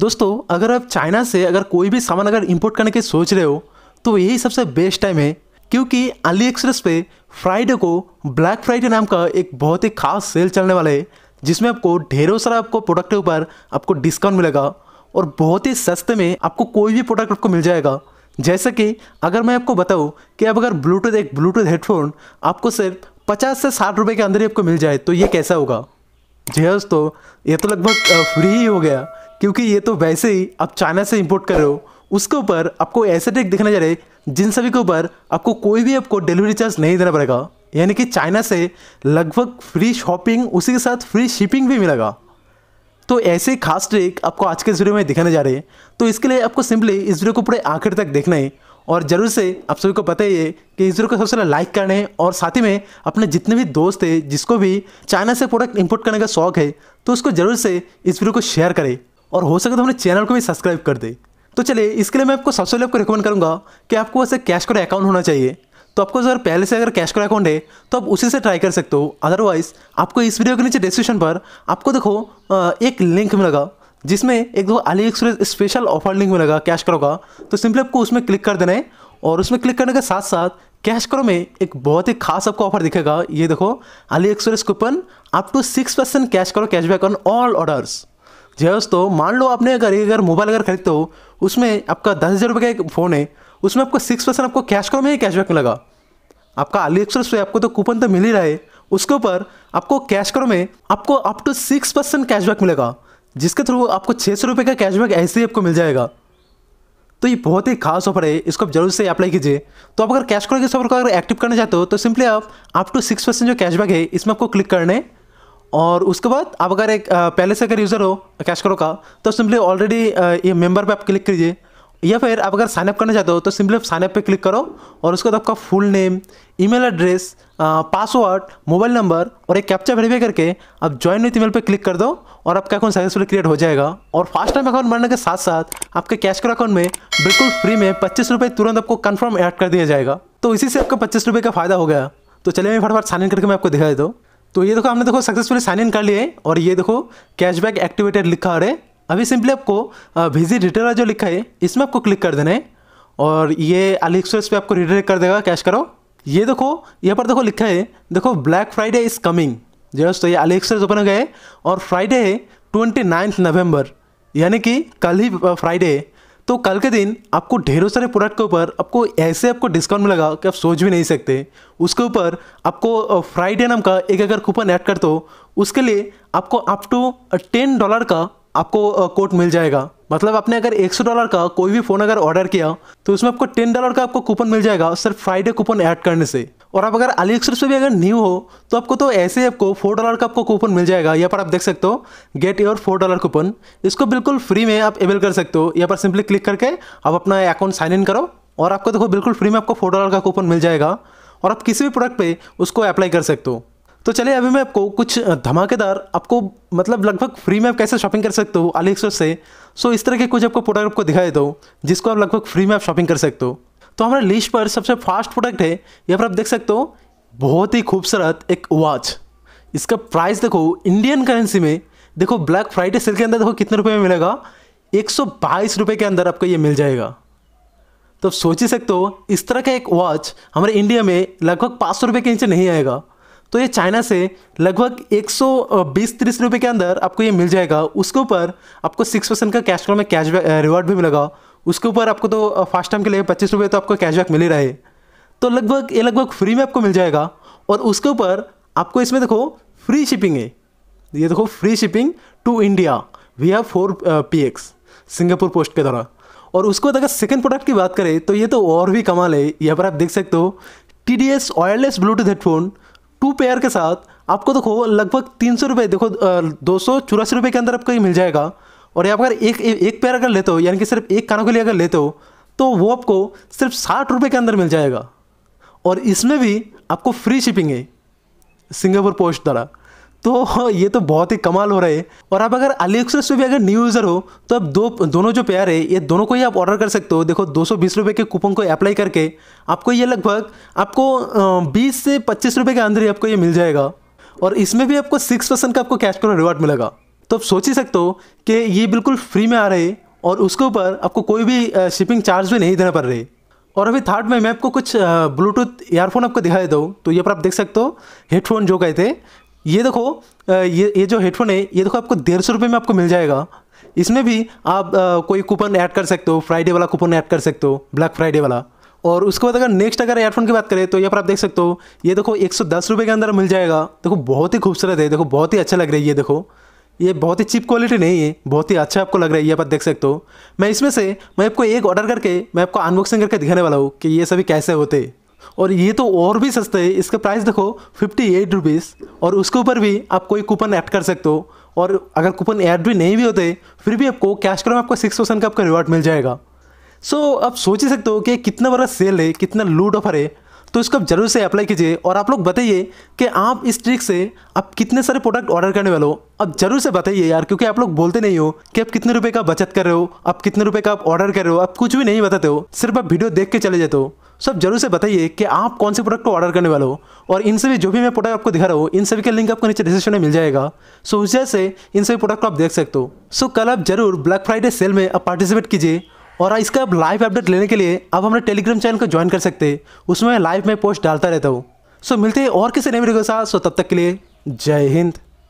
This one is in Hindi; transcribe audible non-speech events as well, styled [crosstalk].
दोस्तों अगर आप चाइना से अगर कोई भी सामान अगर इम्पोर्ट करने की सोच रहे हो तो यही सबसे बेस्ट टाइम है क्योंकि अली एक्सप्रेस पे फ्राइडे को ब्लैक फ्राइडे नाम का एक बहुत ही खास सेल चलने वाला है जिसमें आपको ढेरों सारा आपको प्रोडक्ट के ऊपर आपको डिस्काउंट मिलेगा और बहुत ही सस्ते में आपको कोई भी प्रोडक्ट आपको मिल जाएगा जैसे कि अगर मैं आपको बताऊँ कि अब अगर ब्लूटूथ एक ब्लूटूथ हेडफोन आपको सिर्फ पचास से साठ रुपये के अंदर ही आपको मिल जाए तो ये कैसा होगा जी हाँ दोस्तों ये तो लगभग फ्री ही हो गया क्योंकि ये तो वैसे ही आप चाइना से इम्पोर्ट कर रहे हो उसके ऊपर आपको ऐसे टैग दिखने जा रहे जिन सभी के ऊपर आपको कोई भी आपको डिलीवरी चार्ज नहीं देना पड़ेगा यानी कि चाइना से लगभग फ्री शॉपिंग उसी के साथ फ्री शिपिंग भी मिलेगा तो ऐसे खास ट्रिक आपको आज के इस वीडियो में दिखाने जा रहे हैं तो इसके लिए आपको सिंपली इस वीडियो को पूरे आखिर तक देखना है और ज़रूर से आप सभी को पता ही है कि इस वीडियो को सबसे पहले लाइक करना है और साथ ही में अपने जितने भी दोस्त हैं जिसको भी चाइना से प्रोडक्ट इंपोर्ट करने का शौक है तो उसको ज़रूर से इस वीडियो को शेयर करें और हो सके तो अपने चैनल को भी सब्सक्राइब कर दे तो चलिए इसके लिए मैं आपको सबसे पहले आपको रिकमेंड करूँगा कि आपको वैसे कैश कोड अकाउंट होना चाहिए तो आपको अगर पहले से अगर कैश कोड अकाउंट है तो आप उसी से ट्राई कर सकते हो अदरवाइज आपको इस वीडियो के नीचे डिस्क्रिप्शन पर आपको देखो एक लिंक मिलेगा जिसमें एक दो AliExpress special offer link मिलेगा कैश करो का तो सिंपली आपको उसमें क्लिक कर देना है और उसमें क्लिक करने के साथ साथ कैश करो में एक बहुत ही खास आपको ऑफर दिखेगा ये देखो AliExpress coupon up to six percent CashKaro cashback on all orders जी दोस्तों मान लो आपने अगर एक अगर मोबाइल अगर खरीदते हो उसमें आपका दस हज़ार रुपये का एक फ़ोन है उसमें आपको सिक्स परसेंट आपको कैश करो में ही कैशबैक मिलेगा आपका अली एक्सप्रेस पे आपको तो कूपन तो मिल ही रहा है उसके ऊपर आपको कैश करो में आपको up to six percent cashback मिलेगा जिसके थ्रू आपको छः सौ रुपये का कैशबैक ऐसे ही आपको मिल जाएगा तो ये बहुत ही खास ऑफर है इसको आप जरूर से अप्लाई कीजिए तो आप अगर कैश करो के ऑफर को अगर एक्टिव करना चाहते हो तो सिंपली आप अप टू सिक्स परसेंट जो कैशबैक है इसमें आपको क्लिक करना है और उसके बाद आप अगर एक पहले से अगर यूज़र हो कैश करो का तो सिंपली ऑलरेडी ये मेंबर पे आप क्लिक कीजिए या फिर आप अगर साइनअप करना चाहते हो तो सिंपली आप साइनअप पे क्लिक करो और उसके बाद आपका full name email address password mobile number और एक कैप्चा वेरीफाई करके आप ज्वाइन विथ ईमेल पे क्लिक कर दो और आपका अकाउंट सक्सेसफुल क्रिएट हो जाएगा और फास्ट टाइम अकाउंट बनने के साथ साथ आपके कैश करो अकाउंट में बिल्कुल फ्री में पच्चीस रुपये तुरंत आपको कन्फर्म ऐड कर दिया जाएगा तो इसी से आपका पच्चीस रुपये का फायदा हो गया तो चलिए मैं फटाफट साइन इन करके मैं आपको दिखा देता हूँ तो ये देखो हमने देखो सक्सेसफुली साइन इन कर लिए और ये देखो कैशबैक एक्टिवेटेड लिखा है अभी सिंपली आपको विजिट रिटेलर जो लिखा है इसमें आपको क्लिक कर देना है और ये अली एक्सप्रेस पर आपको रिटेल कर देगा कैश करो ये देखो यहाँ पर देखो लिखा है देखो Black Friday is coming just तो ये अली एक्सप्रेस ओपन हो गए और फ्राइडे है ट्वेंटी नाइन्थ नवम्बर यानी कि कल ही फ्राइडे है तो कल के दिन आपको ढेरों सारे प्रोडक्ट के ऊपर आपको ऐसे आपको डिस्काउंट मिलेगा कि आप सोच भी नहीं सकते उसके ऊपर आपको फ्राइडे नाम का एक अगर कूपन ऐड कर दो उसके लिए आपको अप टू टेन डॉलर का आपको कोट मिल जाएगा मतलब आपने अगर एक सौ डॉलर का कोई भी फ़ोन अगर ऑर्डर किया तो उसमें आपको टेन डॉलर का आपको कूपन मिल जाएगा सिर्फ फ्राइडे कूपन ऐड करने से और आप अगर अली एक्सप्रेस पर भी अगर न्यू हो तो आपको तो ऐसे आपको फोर डॉलर का आपको कूपन मिल जाएगा यहाँ पर आप देख सकते हो get your four dollar coupon इसको बिल्कुल फ्री में आप अवेल कर सकते हो यहाँ पर सिंपली क्लिक करके आप अपना अकाउंट साइन इन करो और आपको देखो बिल्कुल फ्री में आपको फोर डॉलर का कूपन मिल जाएगा और आप किसी भी प्रोडक्ट पर उसको अप्लाई कर सकते हो तो चलिए अभी मैं आपको कुछ धमाकेदार आपको मतलब लगभग फ्री में आप कैसे शॉपिंग कर सकते हो अली एक्सप्रेस से सो इस तरह के कुछ आपको प्रोडक्ट आपको दिखाई देता हूँ जिसको आप लगभग फ्री में आप शॉपिंग कर सकते हो तो हमारे लिस्ट पर सबसे फास्ट प्रोडक्ट है यहाँ पर आप देख सकते हो बहुत ही खूबसूरत एक वॉच इसका प्राइस देखो इंडियन करेंसी में देखो ब्लैक फ्राइडे सेल के अंदर देखो कितने रुपये में मिलेगा एक सौ के अंदर आपको ये मिल जाएगा तो आप सोच ही सकते हो इस तरह का एक वॉच हमारे इंडिया में लगभग पाँच सौ रुपये के नीचे नहीं आएगा तो ये चाइना से लगभग एक सौ बीस तीस रुपये के अंदर आपको ये मिल जाएगा उसके ऊपर आपको सिक्स परसेंट का कैश फ्लो में कैश रिवॉर्ड भी मिलेगा उसके ऊपर आपको तो फास्ट टाइम के लिए पच्चीस रुपये तो आपको कैशबैक मिल ही रहा है तो लगभग ये लगभग फ्री में आपको मिल जाएगा और उसके ऊपर आपको इसमें देखो फ्री शिपिंग है ये देखो free shipping to India we have four P X Singapore post के द्वारा और उसके बाद अगर सेकेंड प्रोडक्ट की बात करें तो ये तो और भी कमाल है यहाँ पर आप देख सकते हो T D S wireless Bluetooth headphone two pair के साथ आपको देखो लगभग तीन सौ रुपये देखो दो सौ चौरासी रुपये के अंदर आपको ये मिल जाएगा और ये आप अगर एक एक पैर अगर लेते हो यानी कि सिर्फ एक कानों के लिए अगर लेते हो तो वो आपको सिर्फ साठ रुपये के अंदर मिल जाएगा और इसमें भी आपको फ्री शिपिंग है सिंगापुर पोस्ट द्वारा तो [laughs] ये तो बहुत ही कमाल हो रहा है और आप अगर अली एक्सप्रेस पर भी अगर न्यू यूज़र हो तो आप दो दोनों जो पेयर है ये दोनों को ही आप ऑर्डर कर सकते हो देखो दो सौ के कूपन को अप्लाई करके आपको ये लगभग आपको बीस से पच्चीस रुपये के अंदर ही आपको ये मिल जाएगा और इसमें भी आपको सिक्स परसेंट का आपको कैश का रिवार्ड मिलेगा तो आप सोच ही सकते हो कि ये बिल्कुल फ्री में आ रहे और उसके ऊपर आपको कोई भी शिपिंग चार्ज भी नहीं देना पड़ रहे और अभी थर्ड में मैं आपको कुछ ब्लूटूथ ईयरफोन आपको दिखा देता हूँ तो ये पर आप देख सकते हो हेडफोन जो गए थे ये देखो ये ये जो हेडफोन है ये देखो आपको डेढ़ सौ रुपये में आपको मिल जाएगा इसमें भी आप आ, कोई कूपन ऐड कर सकते हो फ्राइडे वाला कूपन ऐड कर सकते हो ब्लैक फ्राइडे वाला और उसके बाद अगर नेक्स्ट अगर एयरफोन की बात करें तो यहाँ पर आप देख सकते हो ये देखो एक सौ दस रुपये के अंदर मिल जाएगा देखो बहुत ही खूबसूरत है देखो बहुत ही अच्छा लग रही है ये देखो ये बहुत ही चिप क्वालिटी नहीं है बहुत ही अच्छा आपको लग रहा है ये आप देख सकते हो मैं इसमें से मैं आपको एक ऑर्डर करके मैं आपको अनबॉक्सिंग करके दिखाने वाला हूँ कि ये सभी कैसे होते और ये तो और भी सस्ते है इसका प्राइस देखो फिफ्टी एट रुपीज़ और उसके ऊपर भी आप कोई कूपन ऐड कर सकते हो और अगर कूपन ऐड भी नहीं भी होते फिर भी आपको कैश करो में आपको सिक्स परसेंट का आपका रिवार्ड मिल जाएगा सो so, आप सोच ही सकते हो कि कितना बड़ा सेल है कितना लूट ऑफर है तो इसको आप जरूर से अप्लाई कीजिए और आप लोग बताइए कि आप इस ट्रिक से आप कितने सारे प्रोडक्ट ऑर्डर करने वाले हो आप जरूर से बताइए यार क्योंकि आप लोग बोलते नहीं हो कि आप कितने रुपए का बचत कर रहे हो आप कितने रुपए का आप ऑर्डर कर रहे हो आप कुछ भी नहीं बताते हो सिर्फ आप वीडियो देख के चले जाते हो सब जरूर से बताइए कि आप कौन से प्रोडक्ट को ऑर्डर करने वाले हो और इन सभी जो भी मैं प्रोडक्ट आपको दिखा रहा हूँ इन सभी का लिंक आपको नीचे डिस्क्रिप्शन में मिल जाएगा सो उस से इन सभी प्रोडक्ट को आप देख सकते हो सो कल आप जरूर ब्लैक फ्राइडे सेल में आप पार्टिसिपेट कीजिए और इसका अब लाइव अपडेट लेने के लिए अब हमारे टेलीग्राम चैनल को ज्वाइन कर सकते हैं उसमें लाइव में पोस्ट डालता रहता हूँ सो मिलते हैं और किसी नए वीडियो के साथ सो तब तक के लिए जय हिंद